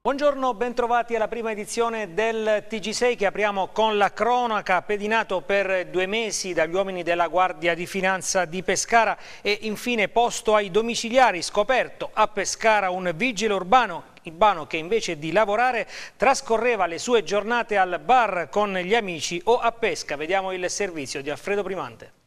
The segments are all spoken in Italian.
Buongiorno, bentrovati alla prima edizione del TG6 che apriamo con la cronaca pedinato per due mesi dagli uomini della Guardia di Finanza di Pescara e infine posto ai domiciliari scoperto a Pescara un vigile urbano Albano che invece di lavorare trascorreva le sue giornate al bar con gli amici o a pesca. Vediamo il servizio di Alfredo Primante.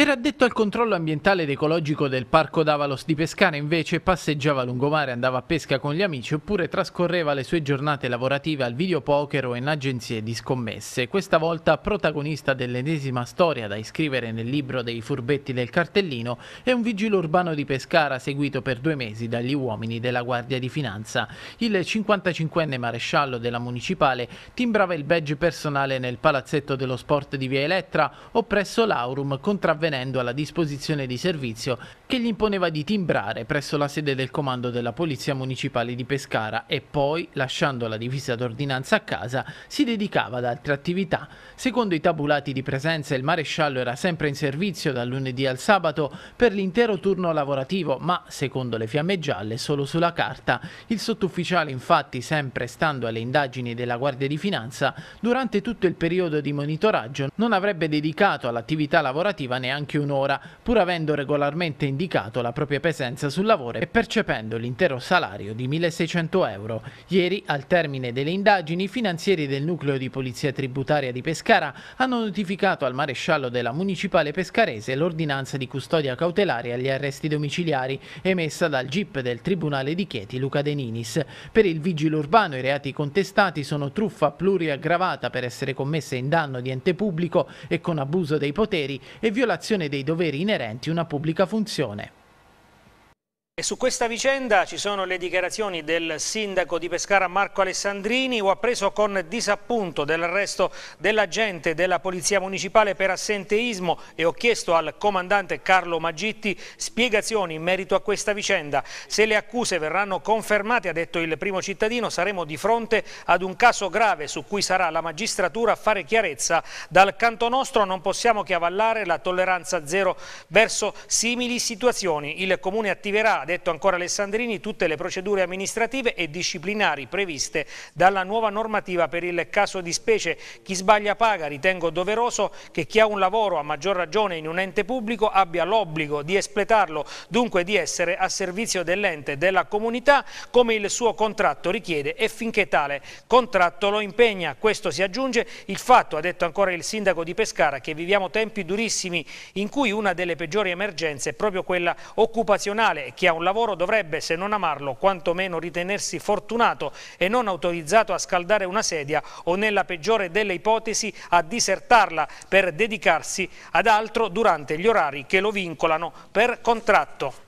Era addetto al controllo ambientale ed ecologico del parco d'Avalos di Pescara, invece passeggiava lungomare, andava a pesca con gli amici oppure trascorreva le sue giornate lavorative al videopoker o in agenzie di scommesse. Questa volta protagonista dell'ennesima storia da iscrivere nel libro dei furbetti del cartellino è un vigile urbano di Pescara seguito per due mesi dagli uomini della Guardia di Finanza. Il 55enne maresciallo della municipale timbrava il badge personale nel palazzetto dello sport di Via Elettra o presso l'Aurum contravvenendo addivenendo alla disposizione di servizio che gli imponeva di timbrare presso la sede del comando della Polizia Municipale di Pescara e poi, lasciando la divisa d'ordinanza a casa, si dedicava ad altre attività. Secondo i tabulati di presenza il maresciallo era sempre in servizio dal lunedì al sabato per l'intero turno lavorativo, ma secondo le fiamme gialle solo sulla carta. Il sottufficiale infatti, sempre stando alle indagini della Guardia di Finanza, durante tutto il periodo di monitoraggio non avrebbe dedicato all'attività lavorativa neanche neanche un'ora, pur avendo regolarmente indicato la propria presenza sul lavoro e percependo l'intero salario di 1.600 euro. Ieri, al termine delle indagini, i finanzieri del nucleo di polizia tributaria di Pescara hanno notificato al maresciallo della municipale pescarese l'ordinanza di custodia cautelare agli arresti domiciliari emessa dal GIP del Tribunale di Chieti Luca De Ninis. Per il vigile urbano i reati contestati sono truffa pluriaggravata per essere commessa in danno di ente pubblico e con abuso dei poteri e violazione dell'esercitazione dei doveri inerenti una pubblica funzione. E su questa vicenda ci sono le dichiarazioni del sindaco di Pescara Marco Alessandrini, ho appreso con disappunto dell'arresto dell'agente della Polizia Municipale per assenteismo e ho chiesto al comandante Carlo Magitti spiegazioni in merito a questa vicenda. Se le accuse verranno confermate, ha detto il primo cittadino, saremo di fronte ad un caso grave su cui sarà la magistratura a fare chiarezza. Dal canto nostro non possiamo che avallare la tolleranza zero verso simili situazioni. Il Comune attiverà detto ancora Alessandrini, tutte le procedure amministrative e disciplinari previste dalla nuova normativa per il caso di specie. Chi sbaglia paga, ritengo doveroso che chi ha un lavoro a maggior ragione in un ente pubblico abbia l'obbligo di espletarlo, dunque di essere a servizio dell'ente e della comunità come il suo contratto richiede e finché tale contratto lo impegna. Questo si aggiunge il fatto, ha detto ancora il sindaco di Pescara, che viviamo tempi durissimi in cui una delle peggiori emergenze è proprio quella occupazionale e chi ha un lavoro dovrebbe, se non amarlo, quantomeno ritenersi fortunato e non autorizzato a scaldare una sedia o nella peggiore delle ipotesi a disertarla per dedicarsi ad altro durante gli orari che lo vincolano per contratto.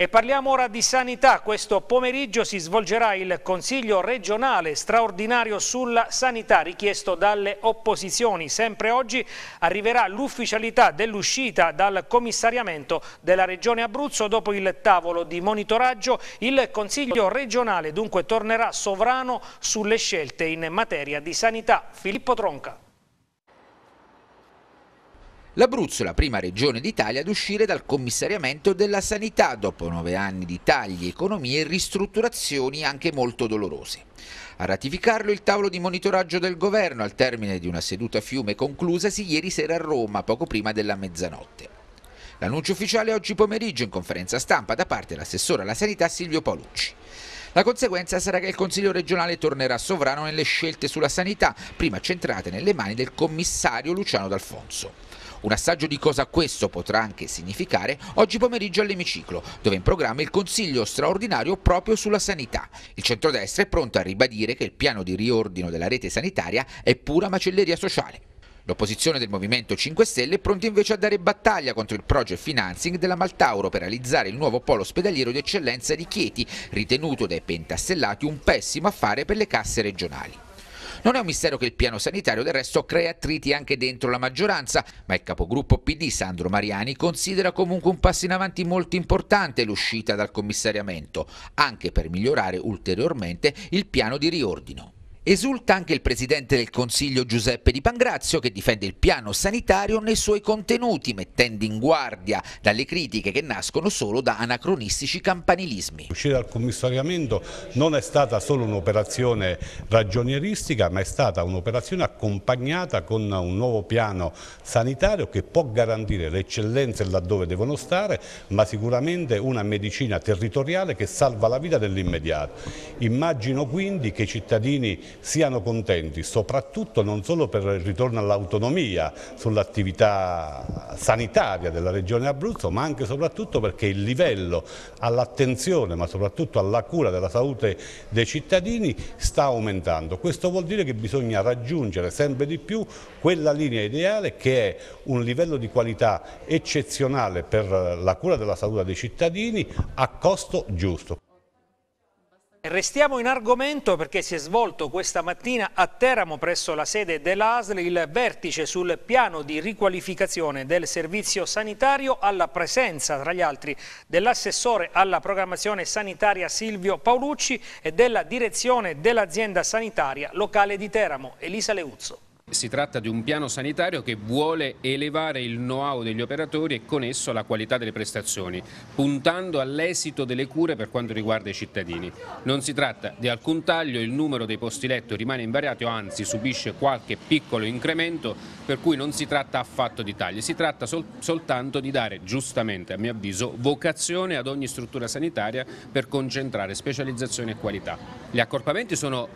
E parliamo ora di sanità. Questo pomeriggio si svolgerà il Consiglio regionale straordinario sulla sanità richiesto dalle opposizioni. Sempre oggi arriverà l'ufficialità dell'uscita dal commissariamento della Regione Abruzzo dopo il tavolo di monitoraggio. Il Consiglio regionale dunque tornerà sovrano sulle scelte in materia di sanità. Filippo Tronca. L'Abruzzo, la prima regione d'Italia ad uscire dal commissariamento della sanità dopo nove anni di tagli, economie e ristrutturazioni anche molto dolorose. A ratificarlo il tavolo di monitoraggio del governo al termine di una seduta a fiume conclusasi ieri sera a Roma, poco prima della mezzanotte. L'annuncio ufficiale oggi pomeriggio in conferenza stampa da parte dell'assessore alla sanità Silvio Paolucci. La conseguenza sarà che il Consiglio regionale tornerà sovrano nelle scelte sulla sanità, prima centrate nelle mani del commissario Luciano D'Alfonso. Un assaggio di cosa questo potrà anche significare oggi pomeriggio all'emiciclo, dove in programma il Consiglio straordinario proprio sulla sanità. Il centrodestra è pronto a ribadire che il piano di riordino della rete sanitaria è pura macelleria sociale. L'opposizione del Movimento 5 Stelle è pronta invece a dare battaglia contro il project financing della Maltauro per realizzare il nuovo polo ospedaliero di eccellenza di Chieti, ritenuto dai pentastellati un pessimo affare per le casse regionali. Non è un mistero che il piano sanitario del resto crea attriti anche dentro la maggioranza, ma il capogruppo PD Sandro Mariani considera comunque un passo in avanti molto importante l'uscita dal commissariamento, anche per migliorare ulteriormente il piano di riordino. Esulta anche il presidente del Consiglio Giuseppe Di Pangrazio che difende il piano sanitario nei suoi contenuti, mettendo in guardia dalle critiche che nascono solo da anacronistici campanilismi. L'uscita dal commissariamento non è stata solo un'operazione ragionieristica, ma è stata un'operazione accompagnata con un nuovo piano sanitario che può garantire le eccellenze laddove devono stare, ma sicuramente una medicina territoriale che salva la vita dell'immediato. Immagino quindi che i cittadini siano contenti, soprattutto non solo per il ritorno all'autonomia sull'attività sanitaria della Regione Abruzzo, ma anche e soprattutto perché il livello all'attenzione, ma soprattutto alla cura della salute dei cittadini sta aumentando. Questo vuol dire che bisogna raggiungere sempre di più quella linea ideale che è un livello di qualità eccezionale per la cura della salute dei cittadini a costo giusto. Restiamo in argomento perché si è svolto questa mattina a Teramo presso la sede dell'ASL il vertice sul piano di riqualificazione del servizio sanitario alla presenza tra gli altri dell'assessore alla programmazione sanitaria Silvio Paolucci e della direzione dell'azienda sanitaria locale di Teramo Elisa Leuzzo. Si tratta di un piano sanitario che vuole elevare il know-how degli operatori e con esso la qualità delle prestazioni, puntando all'esito delle cure per quanto riguarda i cittadini. Non si tratta di alcun taglio, il numero dei posti letto rimane invariato, anzi subisce qualche piccolo incremento, per cui non si tratta affatto di tagli, si tratta sol soltanto di dare, giustamente a mio avviso, vocazione ad ogni struttura sanitaria per concentrare specializzazione e qualità. Gli accorpamenti sono,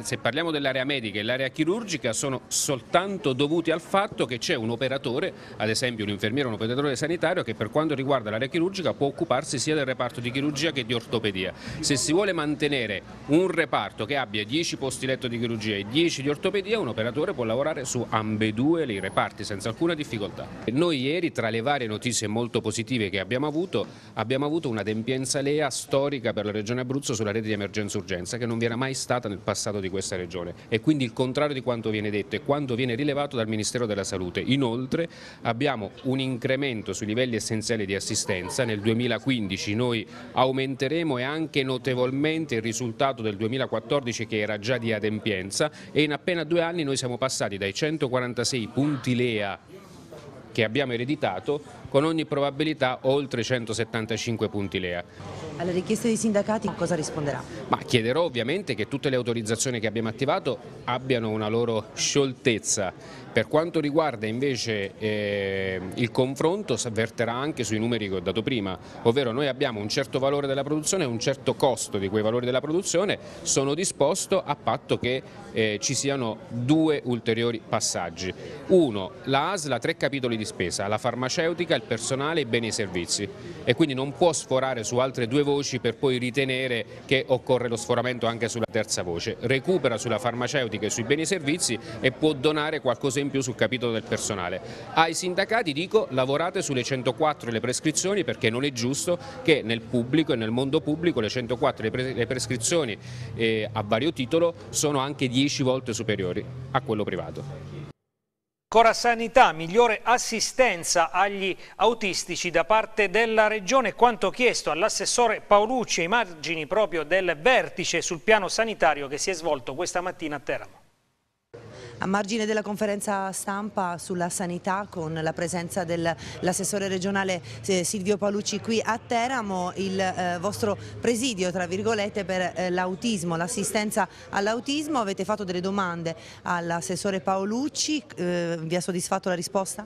se parliamo dell'area medica e l'area chirurgica, sono soltanto dovuti al fatto che c'è un operatore, ad esempio un infermiere, un operatore sanitario, che per quanto riguarda l'area chirurgica può occuparsi sia del reparto di chirurgia che di ortopedia. Se si vuole mantenere un reparto che abbia 10 posti letto di chirurgia e 10 di ortopedia, un operatore può lavorare su ambedue i reparti senza alcuna difficoltà. Noi ieri, tra le varie notizie molto positive che abbiamo avuto, abbiamo avuto una dempienza lea storica per la Regione Abruzzo sulla rete di emergenza-urgenza che non vi era mai stata nel passato di questa regione e quindi il contrario di quanto viene detto e quanto viene rilevato dal Ministero della Salute. Inoltre abbiamo un incremento sui livelli essenziali di assistenza, nel 2015 noi aumenteremo e anche notevolmente il risultato del 2014 che era già di adempienza e in appena due anni noi siamo passati dai 146 punti LEA che abbiamo ereditato con ogni probabilità oltre 175 punti LEA. Alla richiesta dei sindacati cosa risponderà? Ma chiederò ovviamente che tutte le autorizzazioni che abbiamo attivato abbiano una loro scioltezza. Per quanto riguarda invece eh, il confronto si avverterà anche sui numeri che ho dato prima, ovvero noi abbiamo un certo valore della produzione e un certo costo di quei valori della produzione, sono disposto a patto che eh, ci siano due ulteriori passaggi. Uno, la ASLA, ha tre capitoli di spesa, la farmaceutica, il personale, i beni e i servizi e quindi non può sforare su altre due voci per poi ritenere che occorre lo sforamento anche sulla terza voce. Recupera sulla farmaceutica e sui beni e servizi e può donare qualcosa in più sul capitolo del personale. Ai sindacati dico lavorate sulle 104 le prescrizioni perché non è giusto che nel pubblico e nel mondo pubblico le 104 le prescrizioni eh, a vario titolo sono anche 10 volte superiori a quello privato. Sanità, migliore assistenza agli autistici da parte della Regione, quanto chiesto all'assessore Paolucci ai margini proprio del vertice sul piano sanitario che si è svolto questa mattina a Teramo. A margine della conferenza stampa sulla sanità con la presenza dell'assessore regionale eh, Silvio Palucci qui a Teramo, il eh, vostro presidio tra virgolette per eh, l'autismo, l'assistenza all'autismo, avete fatto delle domande all'assessore Paolucci, vi ha soddisfatto la risposta?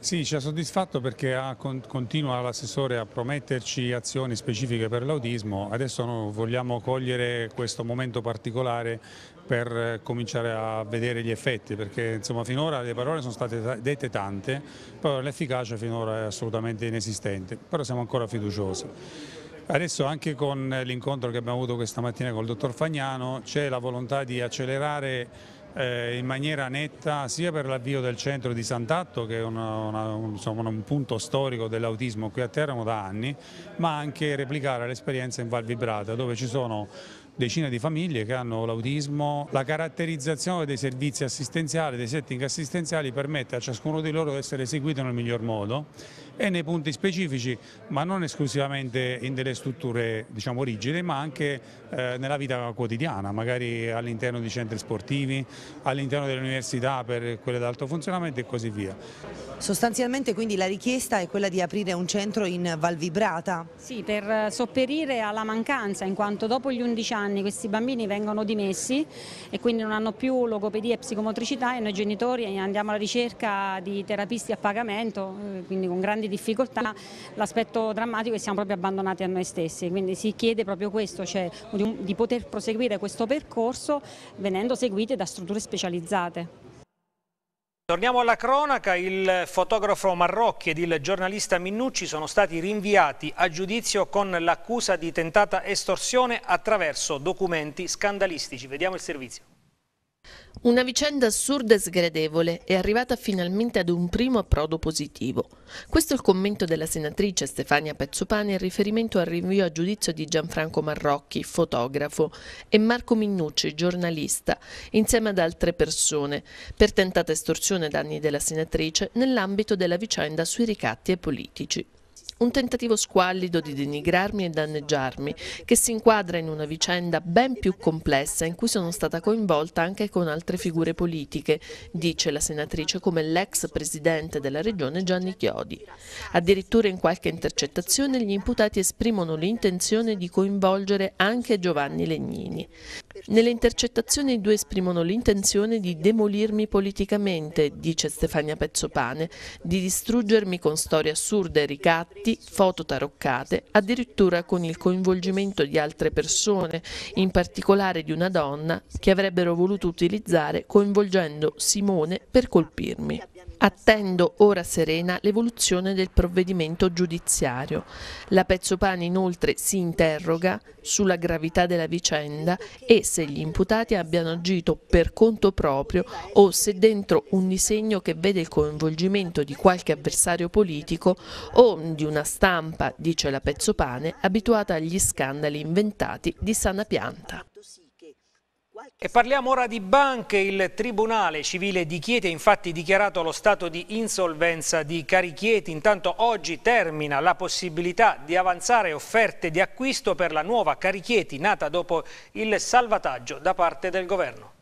Sì, ci ha soddisfatto perché ha, continua l'assessore a prometterci azioni specifiche per l'autismo. Adesso vogliamo cogliere questo momento particolare per eh, cominciare a vedere gli effetti, perché insomma, finora le parole sono state dette tante, però l'efficacia finora è assolutamente inesistente, però siamo ancora fiduciosi. Adesso anche con l'incontro che abbiamo avuto questa mattina con il dottor Fagnano c'è la volontà di accelerare eh, in maniera netta sia per l'avvio del centro di Sant'Atto che è una, una, un, insomma, un, punto storico dell'autismo qui a Teramo da anni ma anche replicare l'esperienza in Val Vibrata dove ci sono decine di famiglie che hanno l'autismo, la caratterizzazione dei servizi assistenziali, dei setting assistenziali permette a ciascuno di loro di essere eseguito nel miglior modo e nei punti specifici, ma non esclusivamente in delle strutture diciamo, rigide, ma anche eh, nella vita quotidiana, magari all'interno di centri sportivi, all'interno delle università per quelle ad alto funzionamento e così via. Sostanzialmente quindi la richiesta è quella di aprire un centro in Valvibrata? Sì, per sopperire alla mancanza, in quanto dopo gli 11 anni questi bambini vengono dimessi e quindi non hanno più logopedia e psicomotricità e noi genitori andiamo alla ricerca di terapisti a pagamento, eh, quindi con grandi di difficoltà, l'aspetto drammatico è che siamo proprio abbandonati a noi stessi, quindi si chiede proprio questo, cioè di, di poter proseguire questo percorso venendo seguite da strutture specializzate. Torniamo alla cronaca, il fotografo Marrocchi ed il giornalista Minnucci sono stati rinviati a giudizio con l'accusa di tentata estorsione attraverso documenti scandalistici. Vediamo il servizio. Una vicenda assurda e sgradevole è arrivata finalmente ad un primo approdo positivo. Questo è il commento della senatrice Stefania Pezzopani in riferimento al rinvio a giudizio di Gianfranco Marrocchi, fotografo, e Marco Minnucci, giornalista, insieme ad altre persone, per tentata estorsione danni della senatrice nell'ambito della vicenda sui ricatti ai politici. Un tentativo squallido di denigrarmi e danneggiarmi, che si inquadra in una vicenda ben più complessa in cui sono stata coinvolta anche con altre figure politiche, dice la senatrice come l'ex presidente della regione Gianni Chiodi. Addirittura in qualche intercettazione gli imputati esprimono l'intenzione di coinvolgere anche Giovanni Legnini. Nelle intercettazioni i due esprimono l'intenzione di demolirmi politicamente, dice Stefania Pezzopane, di distruggermi con storie assurde e ricatti ritratti, foto taroccate, addirittura con il coinvolgimento di altre persone, in particolare di una donna, che avrebbero voluto utilizzare coinvolgendo Simone per colpirmi. Attendo ora serena l'evoluzione del provvedimento giudiziario. La Pezzopani inoltre si interroga sulla gravità della vicenda e se gli imputati abbiano agito per conto proprio o se dentro un disegno che vede il coinvolgimento di qualche avversario politico o di una stampa, dice la Pezzopane, abituata agli scandali inventati di sana pianta. E parliamo ora di banche. Il Tribunale Civile di Chieti ha infatti dichiarato lo stato di insolvenza di Carichieti. Intanto oggi termina la possibilità di avanzare offerte di acquisto per la nuova Carichieti nata dopo il salvataggio da parte del governo.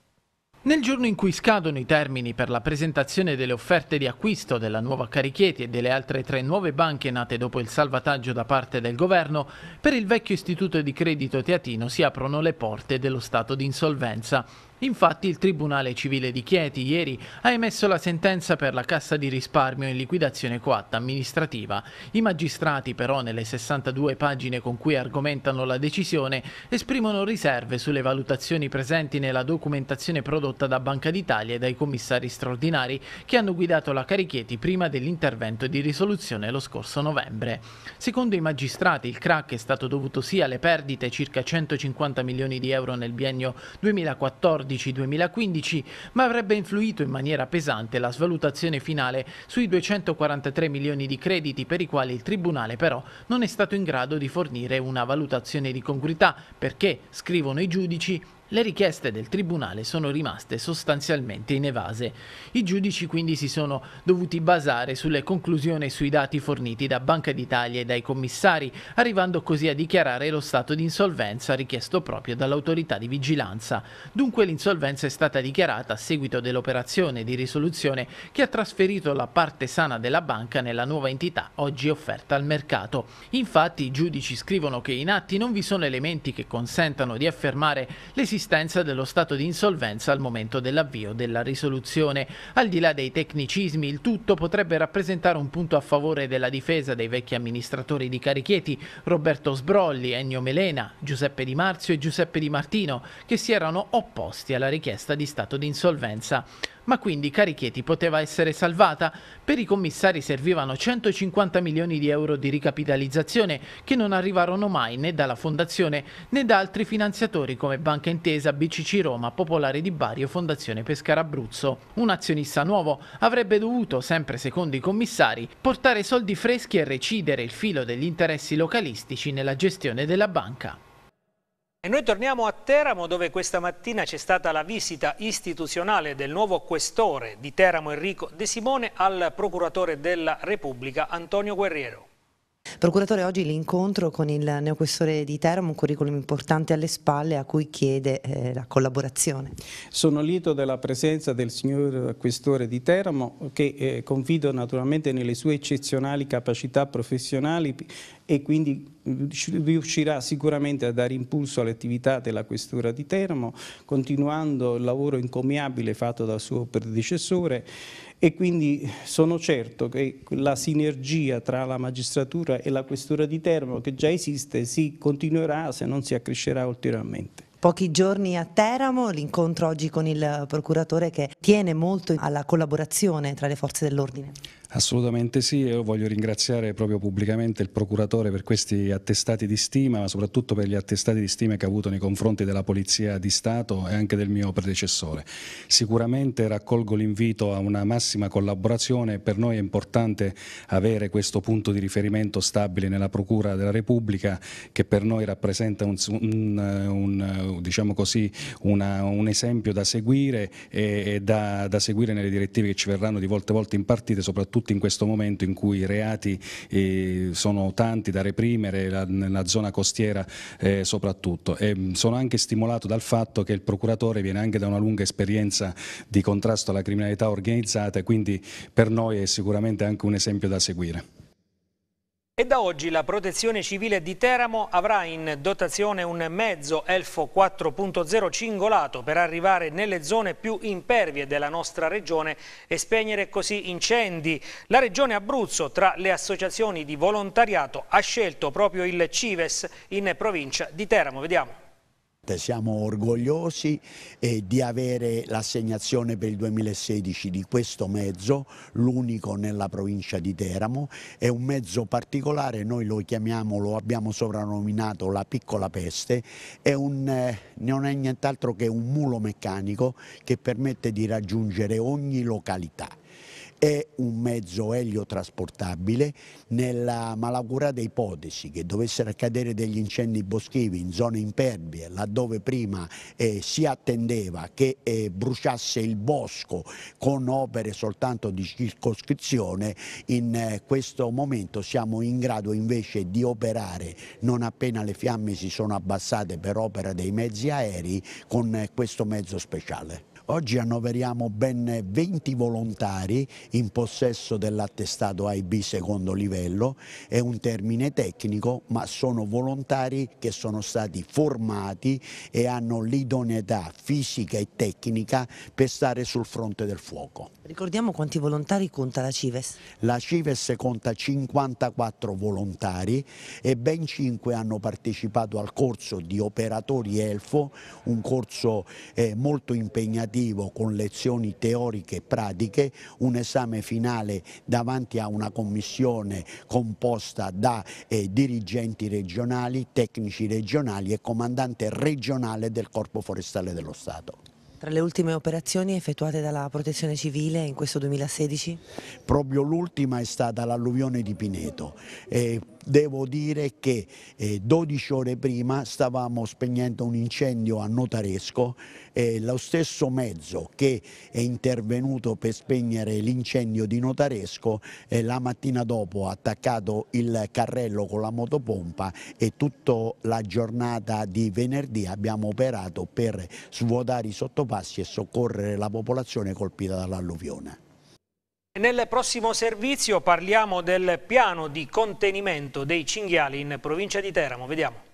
Nel giorno in cui scadono i termini per la presentazione delle offerte di acquisto della nuova Carichieti e delle altre tre nuove banche nate dopo il salvataggio da parte del governo, per il vecchio istituto di credito teatino si aprono le porte dello stato di insolvenza. Infatti il Tribunale Civile di Chieti ieri ha emesso la sentenza per la Cassa di risparmio in liquidazione coatta amministrativa. I magistrati però nelle 62 pagine con cui argomentano la decisione esprimono riserve sulle valutazioni presenti nella documentazione prodotta da Banca d'Italia e dai commissari straordinari che hanno guidato la Carichieti prima dell'intervento di risoluzione lo scorso novembre. Secondo i magistrati il crack è stato dovuto sia alle perdite circa 150 milioni di euro nel biennio 2014 2014-2015, ma avrebbe influito in maniera pesante la svalutazione finale sui 243 milioni di crediti per i quali il Tribunale però non è stato in grado di fornire una valutazione di congruità perché, scrivono i giudici, le richieste del Tribunale sono rimaste sostanzialmente inevase. I giudici quindi si sono dovuti basare sulle conclusioni e sui dati forniti da Banca d'Italia e dai commissari, arrivando così a dichiarare lo stato di insolvenza richiesto proprio dall'autorità di vigilanza. Dunque l'insolvenza è stata dichiarata a seguito dell'operazione di risoluzione che ha trasferito la parte sana della banca nella nuova entità oggi offerta al mercato. Infatti i giudici scrivono che in atti non vi sono elementi che consentano di affermare l'esistenza sussistenza dello stato di insolvenza al momento dell'avvio della risoluzione. Al di là dei tecnicismi, il tutto potrebbe rappresentare un punto a favore della difesa dei vecchi amministratori di Carichieti, Roberto Sbrolli, Ennio Melena, Giuseppe Di Marzio e Giuseppe Di Martino, che si erano opposti alla richiesta di stato di insolvenza ma quindi Caricheti poteva essere salvata. Per i commissari servivano 150 milioni di euro di ricapitalizzazione che non arrivarono mai né dalla Fondazione né da altri finanziatori come Banca Intesa, BCC Roma, Popolare di Bari e Fondazione Pescara Abruzzo. Un azionista nuovo avrebbe dovuto, sempre secondo i commissari, portare soldi freschi e recidere il filo degli interessi localistici nella gestione della banca. E noi torniamo a Teramo dove questa mattina c'è stata la visita istituzionale del nuovo questore di Teramo Enrico De Simone al procuratore della Repubblica Antonio Guerriero. Procuratore, oggi l'incontro con il neoquestore di Teramo, un curriculum importante alle spalle a cui chiede eh, la collaborazione. Sono lieto della presenza del signor questore di Teramo che eh, confido naturalmente nelle sue eccezionali capacità professionali e quindi riuscirà sicuramente a dare impulso alle attività della Questura di Teramo, continuando il lavoro incommiabile fatto dal suo predecessore e quindi sono certo che la sinergia tra la magistratura e la Questura di Teramo, che già esiste, si continuerà se non si accrescerà ulteriormente pochi giorni a Teramo, l'incontro oggi con il procuratore che tiene molto alla collaborazione tra le forze dell'ordine. Assolutamente sì, io voglio ringraziare proprio pubblicamente il procuratore per questi attestati di stima, ma soprattutto per gli attestati di stima che ha avuto nei confronti della Polizia di Stato e anche del mio predecessore. Sicuramente raccolgo l'invito a una massima collaborazione, per noi è importante avere questo punto di riferimento stabile nella Procura della Repubblica che per noi rappresenta un, un, un, diciamo così, una, un esempio da seguire e, e da, da seguire nelle direttive che ci verranno di volte in volta impartite, soprattutto soprattutto in questo momento in cui i reati eh, sono tanti da reprimere, la, nella zona costiera eh, soprattutto. E mm, sono anche stimolato dal fatto che il procuratore viene anche da una lunga esperienza di contrasto alla criminalità organizzata, quindi per noi è sicuramente anche un esempio da seguire. E da oggi la protezione civile di Teramo avrà in dotazione un mezzo Elfo 4.0 cingolato per arrivare nelle zone più impervie della nostra regione e spegnere così incendi. La regione Abruzzo tra le associazioni di volontariato ha scelto proprio il Cives in provincia di Teramo. Vediamo. Siamo orgogliosi eh, di avere l'assegnazione per il 2016 di questo mezzo, l'unico nella provincia di Teramo, è un mezzo particolare, noi lo chiamiamo, lo abbiamo soprannominato la piccola peste, è un, eh, non è nient'altro che un mulo meccanico che permette di raggiungere ogni località è un mezzo eliotrasportabile. Nella malaugurata ipotesi che dovessero accadere degli incendi boschivi in zone impervie, laddove prima eh, si attendeva che eh, bruciasse il bosco con opere soltanto di circoscrizione, in eh, questo momento siamo in grado invece di operare non appena le fiamme si sono abbassate per opera dei mezzi aerei con eh, questo mezzo speciale. Oggi annoveriamo ben 20 volontari in possesso dell'attestato AIB secondo livello, è un termine tecnico ma sono volontari che sono stati formati e hanno l'idoneità fisica e tecnica per stare sul fronte del fuoco. Ricordiamo quanti volontari conta la Cives? La Cives conta 54 volontari e ben 5 hanno partecipato al corso di operatori ELFO, un corso eh, molto impegnativo con lezioni teoriche e pratiche, un esame finale davanti a una commissione composta da eh, dirigenti regionali, tecnici regionali e comandante regionale del Corpo Forestale dello Stato. Tra le ultime operazioni effettuate dalla Protezione Civile in questo 2016? Proprio l'ultima è stata l'alluvione di Pineto. Eh, devo dire che eh, 12 ore prima stavamo spegnendo un incendio a Notaresco, eh, lo stesso mezzo che è intervenuto per spegnere l'incendio di Notaresco eh, la mattina dopo ha attaccato il carrello con la motopompa e tutta la giornata di venerdì abbiamo operato per svuotare i sottoposti passi e soccorrere la popolazione colpita dall'alluvione. Nel prossimo servizio parliamo del piano di contenimento dei cinghiali in provincia di Teramo. Vediamo.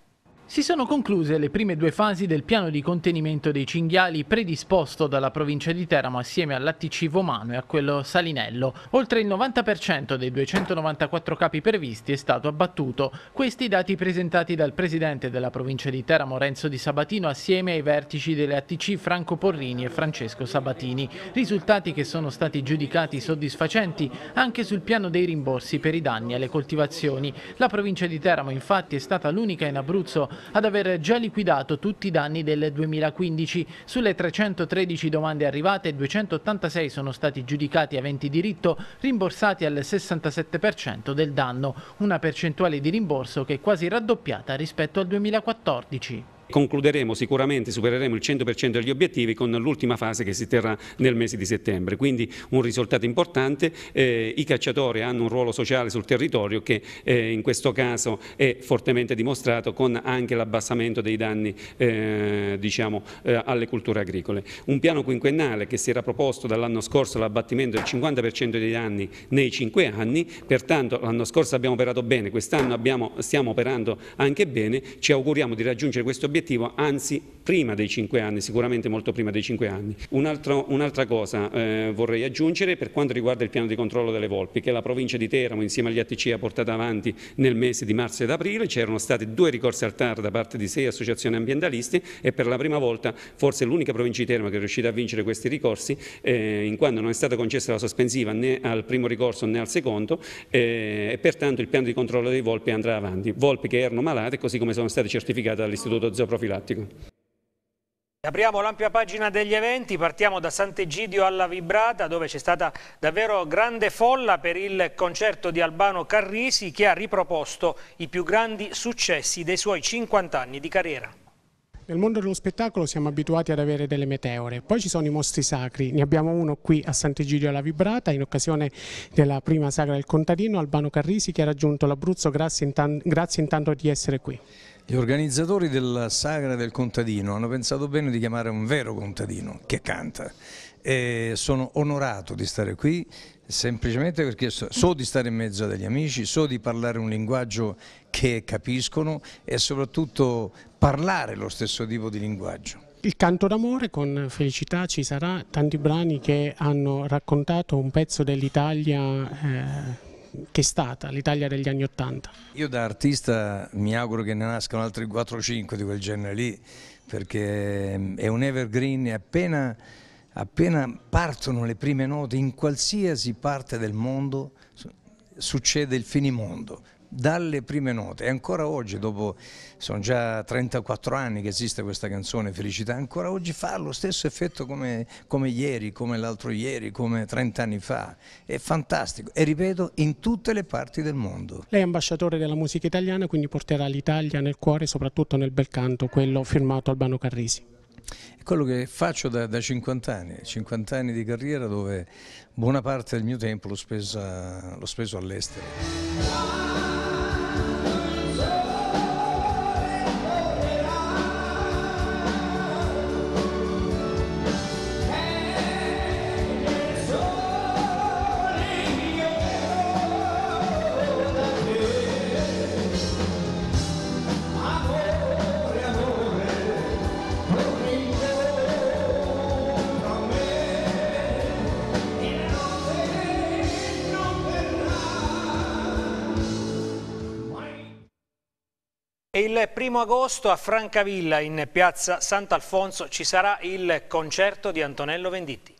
Si sono concluse le prime due fasi del piano di contenimento dei cinghiali predisposto dalla provincia di Teramo assieme all'ATC Vomano e a quello Salinello. Oltre il 90% dei 294 capi previsti è stato abbattuto. Questi dati presentati dal presidente della provincia di Teramo Renzo Di Sabatino assieme ai vertici delle ATC Franco Porrini e Francesco Sabatini. Risultati che sono stati giudicati soddisfacenti anche sul piano dei rimborsi per i danni alle coltivazioni. La provincia di Teramo infatti è stata l'unica in Abruzzo ad aver già liquidato tutti i danni del 2015. Sulle 313 domande arrivate, 286 sono stati giudicati aventi diritto, rimborsati al 67% del danno, una percentuale di rimborso che è quasi raddoppiata rispetto al 2014 concluderemo sicuramente, supereremo il 100% degli obiettivi con l'ultima fase che si terrà nel mese di settembre. Quindi un risultato importante, eh, i cacciatori hanno un ruolo sociale sul territorio che eh, in questo caso è fortemente dimostrato con anche l'abbassamento dei danni eh, diciamo, eh, alle culture agricole. Un piano quinquennale che si era proposto dall'anno scorso l'abbattimento del 50% dei danni nei 5 anni, pertanto l'anno scorso abbiamo operato bene, quest'anno stiamo operando anche bene, ci auguriamo di raggiungere questo obiettivo obiettivo, anzi prima dei cinque anni, sicuramente molto prima dei cinque anni. Un'altra cosa eh, vorrei aggiungere per quanto riguarda il piano di controllo delle volpi, che la provincia di Teramo insieme agli ATC ha portato avanti nel mese di marzo ed aprile, c'erano stati due ricorsi al TAR da parte di sei associazioni ambientalisti e per la prima volta forse l'unica provincia di Teramo che è riuscita a vincere questi ricorsi, eh, in quanto non è stata concessa la sospensiva né al primo ricorso né al secondo eh, e pertanto il piano di controllo dei volpi andrà avanti. Volpi che erano malate così come sono state certificate dall'Istituto Zoologico uso profilattico. Apriamo l'ampia pagina degli eventi, partiamo da Sant'Egidio alla Vibrata dove c'è stata davvero grande folla per il concerto di Albano Carrisi che ha riproposto i più grandi successi dei suoi 50 anni di carriera. Nel mondo dello spettacolo siamo abituati ad avere delle meteore, poi ci sono i mostri sacri, ne abbiamo uno qui a Sant'Egidio alla Vibrata in occasione della prima sagra del contadino Albano Carrisi che ha raggiunto l'Abruzzo grazie intanto di essere qui. Gli organizzatori della Sagra del Contadino hanno pensato bene di chiamare un vero contadino che canta. E sono onorato di stare qui semplicemente perché so di stare in mezzo agli amici, so di parlare un linguaggio che capiscono e soprattutto parlare lo stesso tipo di linguaggio. Il canto d'amore con Felicità ci sarà tanti brani che hanno raccontato un pezzo dell'Italia eh che è stata l'Italia degli anni Ottanta. Io da artista mi auguro che ne nascano altri 4 o 5 di quel genere lì, perché mm, è un evergreen e appena, appena partono le prime note in qualsiasi parte del mondo succede il finimondo dalle prime note. E ancora oggi, dopo sono già 34 anni che esiste questa canzone Felicità, ancora oggi fa lo stesso effetto come, come ieri, come l'altro ieri, come 30 anni fa. È fantastico e ripeto, in tutte le parti del mondo. Lei è ambasciatore della musica italiana, quindi porterà l'Italia nel cuore, soprattutto nel bel canto, quello firmato Albano Carrisi. È quello che faccio da, da, 50 anni, 50 anni di carriera dove buona parte del mio tempo l'ho speso all'estero. Il primo agosto a Francavilla in piazza Sant'Alfonso ci sarà il concerto di Antonello Venditti.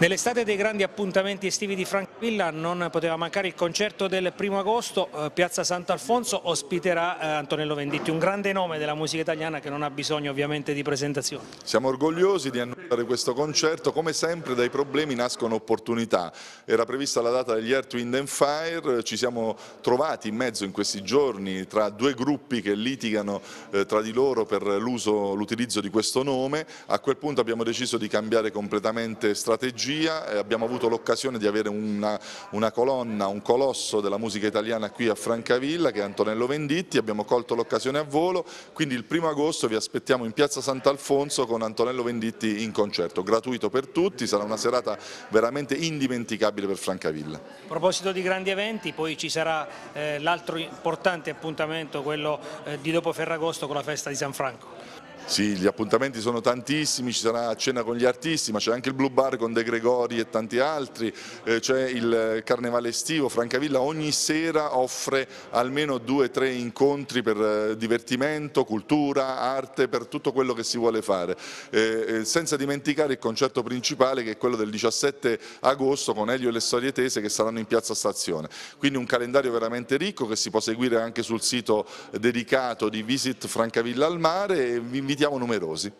Nell'estate dei grandi appuntamenti estivi di Francavilla non poteva mancare il concerto del primo agosto, eh, Piazza Sant'Alfonso ospiterà eh, Antonello Venditti, un grande nome della musica italiana che non ha bisogno ovviamente di presentazioni. Siamo orgogliosi di annunciare questo concerto, come sempre dai problemi nascono opportunità, era prevista la data degli Earth, Wind and Fire, ci siamo trovati in mezzo in questi giorni tra due gruppi che litigano eh, tra di loro per l'utilizzo di questo nome, a quel punto abbiamo deciso di cambiare completamente strategia liturgia, abbiamo avuto l'occasione di avere una, una, colonna, un colosso della musica italiana qui a Francavilla che è Antonello Venditti, abbiamo colto l'occasione a volo, quindi il primo agosto vi aspettiamo in piazza Sant'Alfonso con Antonello Venditti in concerto, gratuito per tutti, sarà una serata veramente indimenticabile per Francavilla. A proposito di grandi eventi, poi ci sarà eh, l'altro importante appuntamento, quello eh, di dopo Ferragosto con la festa di San Franco. Sì, gli appuntamenti sono tantissimi, ci sarà cena con gli artisti, ma c'è anche il Blue Bar con De Gregori e tanti altri, eh, c'è il Carnevale estivo, Francavilla ogni sera offre almeno due o tre incontri per eh, divertimento, cultura, arte, per tutto quello che si vuole fare. Eh, eh senza dimenticare il concerto principale che è quello del 17 agosto con Elio e le storie tese che saranno in piazza stazione. Quindi un calendario veramente ricco che si può seguire anche sul sito dedicato di Visit Francavilla al Mare vi invito invitiamo numerosi.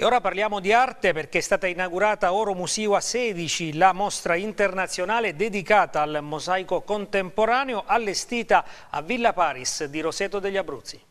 E ora parliamo di arte perché è stata inaugurata Oro Museo a 16, la mostra internazionale dedicata al mosaico contemporaneo allestita a Villa Paris di Roseto degli Abruzzi.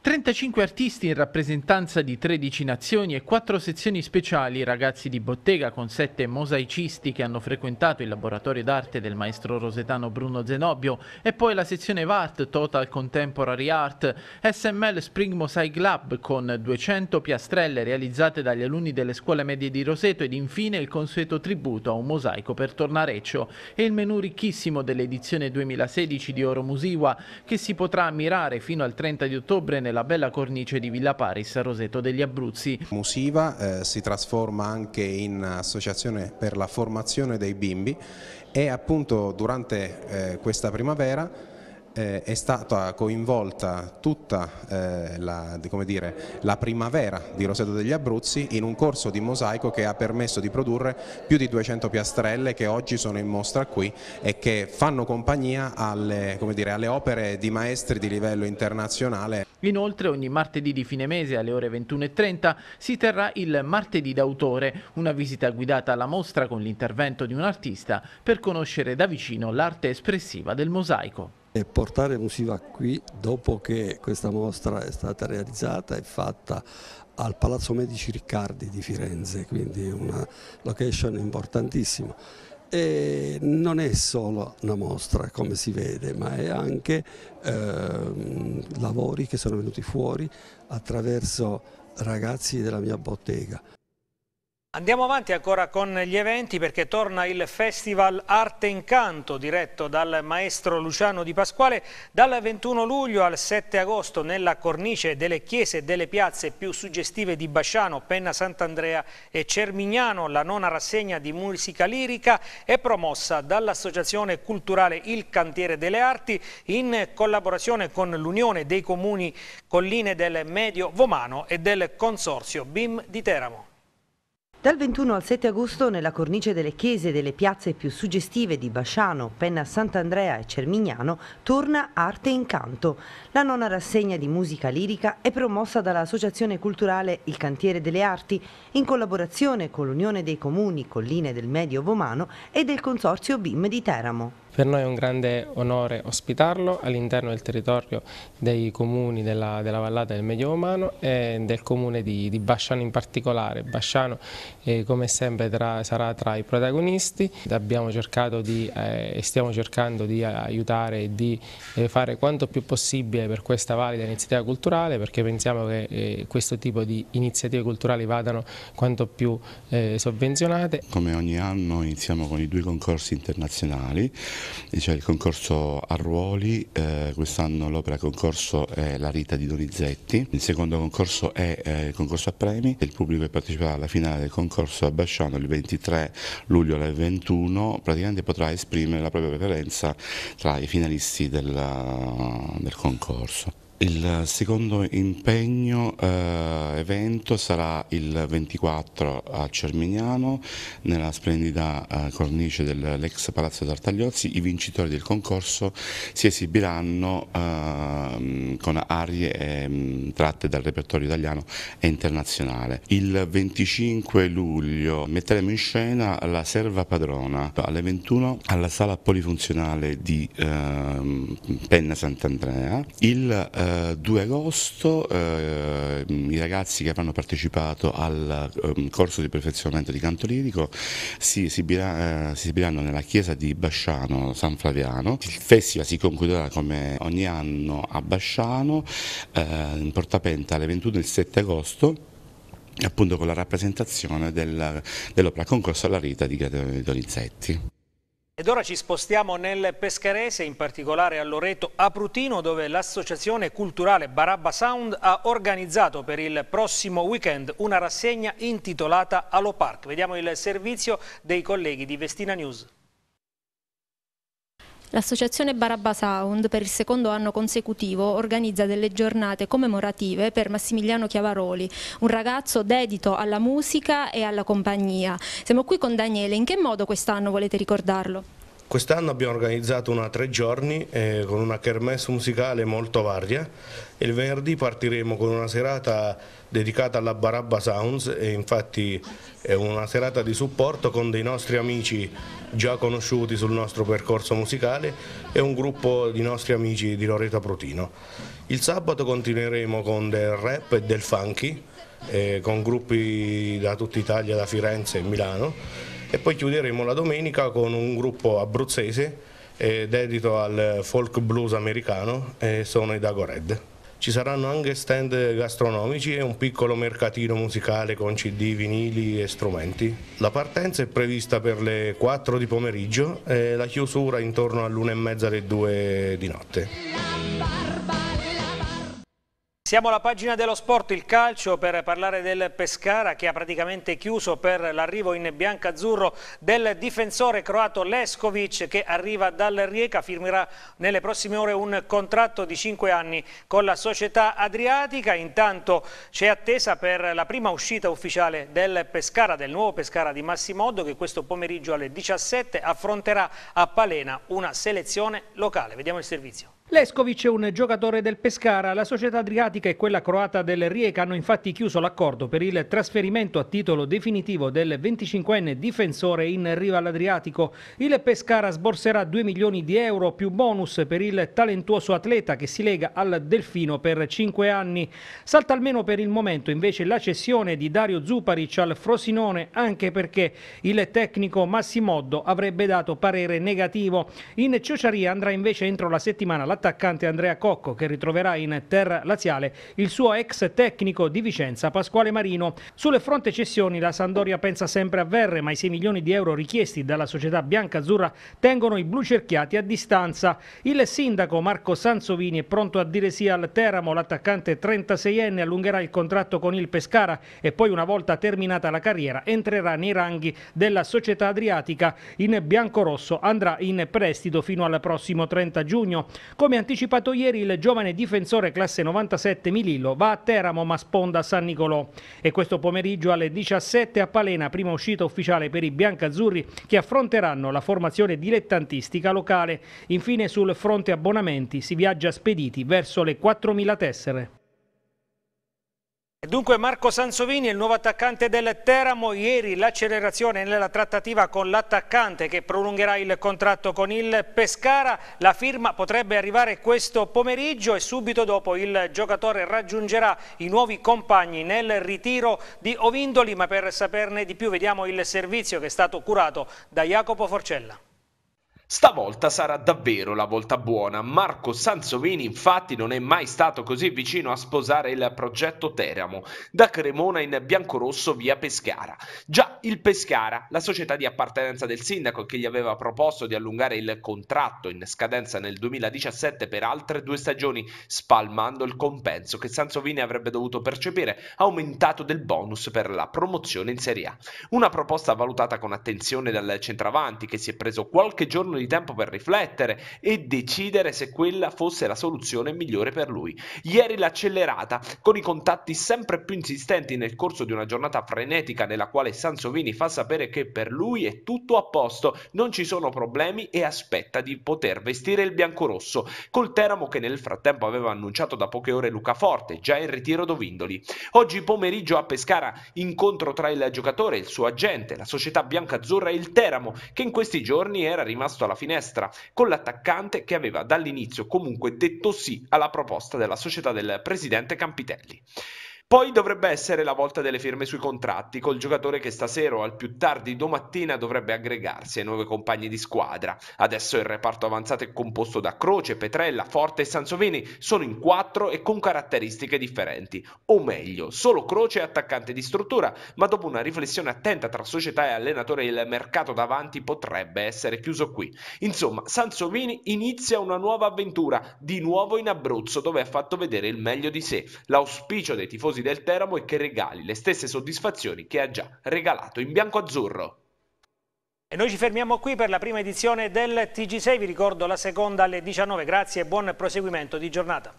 35 artisti in rappresentanza di 13 nazioni e 4 sezioni speciali, ragazzi di bottega con 7 mosaicisti che hanno frequentato il laboratorio d'arte del maestro rosetano Bruno Zenobio e poi la sezione VART, Total Contemporary Art, SML Spring Mosaic Lab con 200 piastrelle realizzate dagli alunni delle scuole medie di Roseto ed infine il consueto tributo a un mosaico per Tornareccio e il menù ricchissimo dell'edizione 2016 di Oro Musiwa che si potrà ammirare fino al 30 di ottobre nella bella cornice di Villa Paris a Roseto degli Abruzzi. Musiva eh, si trasforma anche in associazione per la formazione dei bimbi e appunto durante eh, questa primavera eh, è stata coinvolta tutta eh, la, dire, la, primavera di Roseto degli Abruzzi in un corso di mosaico che ha permesso di produrre più di 200 piastrelle che oggi sono in mostra qui e che fanno compagnia alle, dire, alle opere di maestri di livello internazionale. Inoltre ogni martedì di fine mese alle ore 21.30 si terrà il martedì d'autore, una visita guidata alla mostra con l'intervento di un artista per conoscere da vicino l'arte espressiva del mosaico e portare Musiva qui dopo che questa mostra è stata realizzata e fatta al Palazzo Medici Riccardi di Firenze, quindi una location importantissima. E non è solo una mostra come si vede ma è anche eh, lavori che sono venuti fuori attraverso ragazzi della mia bottega Andiamo avanti ancora con gli eventi perché torna il Festival Arte Incanto diretto dal maestro Luciano Di Pasquale dal 21 luglio al 7 agosto nella cornice delle chiese e delle piazze più suggestive di Basciano, Penna Sant'Andrea e Cermignano. La nona rassegna di musica lirica è promossa dall'Associazione Culturale Il Cantiere delle Arti in collaborazione con l'Unione dei Comuni Colline del Medio Vomano e del Consorzio BIM di Teramo. Dal 21 al 7 agosto nella cornice delle chiese e delle piazze più suggestive di Basciano, Penna Sant'Andrea e Cermignano torna Arte in Canto. La nona rassegna di musica lirica è promossa dall'associazione culturale Il Cantiere delle Arti in collaborazione con l'Unione dei Comuni Colline del Medio Vomano e del Consorzio BIM di Teramo. Per noi è un grande onore ospitarlo all'interno del territorio dei comuni della, della Vallata del Medio Umano e del comune di, di Basciano in particolare. Basciano eh, come sempre tra, sarà tra i protagonisti, abbiamo cercato di, eh, e stiamo cercando di aiutare e di eh, fare quanto più possibile per questa valida iniziativa culturale perché pensiamo che eh, questo tipo di iniziative culturali vadano quanto più eh, sovvenzionate. Come ogni anno iniziamo con i due concorsi internazionali c'è il concorso a ruoli, eh, quest'anno l'opera concorso è La Rita di Donizetti, il secondo concorso è eh, il concorso a premi, il pubblico che parteciperà alla finale del concorso a Basciano il 23 luglio alle 21 praticamente potrà esprimere la propria preferenza tra i finalisti del, del concorso. Il secondo impegno eh, evento sarà il 24 a Cermignano nella splendida eh, cornice dell'ex Palazzo Tartagliozzi. i vincitori del concorso si esibiranno eh, con arie ehm, tratte dal repertorio italiano e internazionale. Il 25 luglio metteremo in scena La Serva Padrona alle 21 alla sala polifunzionale di ehm, Penna Sant'Andrea. Il eh, 2 eh, agosto uh, i ragazzi che avranno partecipato al um, corso di perfezionamento di canto lirico eh, si esibiranno nella chiesa di Basciano San Flaviano. Il festival si concluderà come ogni anno a Basciano in Portapenta alle 21 del 7 agosto appunto con la rappresentazione del, dell'opera Concorso alla Rita di Gaetano Donizetti. Ed ora ci spostiamo nel Pescarese, in particolare a Loreto Aprutino, dove l'associazione culturale Barabba Sound ha organizzato per il prossimo weekend una rassegna intitolata Alo Park. Vediamo il servizio dei colleghi di Vestina News. L'associazione Barabba Sound per il secondo anno consecutivo organizza delle giornate commemorative per Massimiliano Chiavaroli, un ragazzo dedito alla musica e alla compagnia. Siamo qui con Daniele, in che modo quest'anno volete ricordarlo? Quest'anno abbiamo organizzato una tre giorni eh, con una kermesse musicale molto varia. Il venerdì partiremo con una serata dedicata alla Barabba Sounds, e infatti è una serata di supporto con dei nostri amici già conosciuti sul nostro percorso musicale e un gruppo di nostri amici di Loreto Prutino. Il sabato continueremo con del rap e del funky, eh, con gruppi da tutta Italia, da Firenze e Milano e poi chiuderemo la domenica con un gruppo abruzzese eh, dedito al folk blues americano e eh, sono i Dago Red. Ci saranno anche stand gastronomici e un piccolo mercatino musicale con CD, vinili e strumenti. La partenza è prevista per le 4 di pomeriggio e la chiusura intorno alle 1 e mezza alle 2 di notte. La siamo alla pagina dello sport, il calcio, per parlare del Pescara che ha praticamente chiuso per l'arrivo in bianca-azzurro del difensore croato Leskovic che arriva dal Rieca, firmerà nelle prossime ore un contratto di 5 anni con la società adriatica. Intanto c'è attesa per la prima uscita ufficiale del Pescara, del nuovo Pescara di Massimoddo che questo pomeriggio alle 17 affronterà a Palena una selezione locale. Vediamo il servizio. Leskovic è un giocatore del Pescara, la società adriatica e quella croata del Rijeka hanno infatti chiuso l'accordo per il trasferimento a titolo definitivo del 25enne difensore in riva all'Adriatico. Il Pescara sborserà 2 milioni di euro più bonus per il talentuoso atleta che si lega al Delfino per 5 anni. Salta almeno per il momento invece la cessione di Dario Zuparic al Frosinone anche perché il tecnico Massimoddo avrebbe dato parere negativo. In Ciociaria andrà invece entro la settimana la attaccante Andrea Cocco che ritroverà in terra laziale il suo ex tecnico di Vicenza Pasquale Marino. Sulle fronte cessioni la Sandoria pensa sempre a Verre ma i 6 milioni di euro richiesti dalla società bianca-azzurra tengono i blu cerchiati a distanza. Il sindaco Marco Sansovini è pronto a dire sì al Teramo, l'attaccante 36enne allungherà il contratto con il Pescara e poi una volta terminata la carriera entrerà nei ranghi della società adriatica. In bianco-rosso andrà in prestito fino al prossimo 30 giugno. Come come anticipato ieri, il giovane difensore classe 97 Milillo va a Teramo ma sponda San Nicolò e questo pomeriggio alle 17 a Palena, prima uscita ufficiale per i biancazzurri che affronteranno la formazione dilettantistica locale. Infine sul fronte abbonamenti si viaggia spediti verso le 4.000 tessere. Dunque Marco Sansovini, il nuovo attaccante del Teramo, ieri l'accelerazione nella trattativa con l'attaccante che prolungherà il contratto con il Pescara, la firma potrebbe arrivare questo pomeriggio e subito dopo il giocatore raggiungerà i nuovi compagni nel ritiro di Ovindoli, ma per saperne di più vediamo il servizio che è stato curato da Jacopo Forcella. Stavolta sarà davvero la volta buona. Marco Sansovini infatti non è mai stato così vicino a sposare il progetto Teramo, da Cremona in biancorosso via Pescara. Già il Pescara, la società di appartenenza del sindaco che gli aveva proposto di allungare il contratto in scadenza nel 2017 per altre due stagioni, spalmando il compenso che Sansovini avrebbe dovuto percepire, aumentato del bonus per la promozione in Serie A. Una proposta valutata con attenzione dal centravanti che si è preso qualche giorno di tempo per riflettere e decidere se quella fosse la soluzione migliore per lui. Ieri l'accelerata, con i contatti sempre più insistenti nel corso di una giornata frenetica nella quale Sansovini fa sapere che per lui è tutto a posto, non ci sono problemi e aspetta di poter vestire il biancorosso, col Teramo che nel frattempo aveva annunciato da poche ore Luca Forte, già in ritiro Dovindoli. Oggi pomeriggio a Pescara incontro tra il giocatore, il suo agente, la società bianca azzurra e il Teramo, che in questi giorni era rimasto alla finestra, con l'attaccante che aveva dall'inizio comunque detto sì alla proposta della società del presidente Campitelli. Poi dovrebbe essere la volta delle firme sui contratti, col giocatore che stasera o al più tardi domattina dovrebbe aggregarsi ai nuovi compagni di squadra. Adesso il reparto avanzato è composto da Croce, Petrella, Forte e Sansovini, sono in quattro e con caratteristiche differenti. O meglio, solo Croce è attaccante di struttura, ma dopo una riflessione attenta tra società e allenatore il mercato davanti potrebbe essere chiuso qui. Insomma, Sansovini inizia una nuova avventura, di nuovo in Abruzzo, dove ha fatto vedere il meglio di sé. L'auspicio dei tifosi tifosi del Teramo e che regali le stesse soddisfazioni che ha già regalato in bianco-azzurro. E noi ci fermiamo qui per la prima edizione del TG6, vi ricordo la seconda alle 19, grazie e buon proseguimento di giornata.